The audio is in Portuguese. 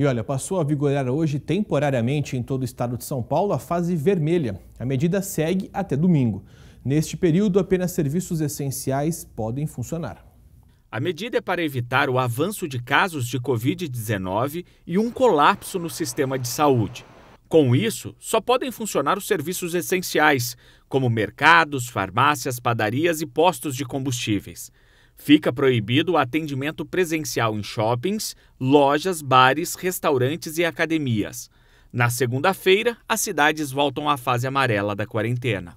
E olha, passou a vigorar hoje temporariamente em todo o estado de São Paulo a fase vermelha. A medida segue até domingo. Neste período, apenas serviços essenciais podem funcionar. A medida é para evitar o avanço de casos de Covid-19 e um colapso no sistema de saúde. Com isso, só podem funcionar os serviços essenciais, como mercados, farmácias, padarias e postos de combustíveis. Fica proibido o atendimento presencial em shoppings, lojas, bares, restaurantes e academias. Na segunda-feira, as cidades voltam à fase amarela da quarentena.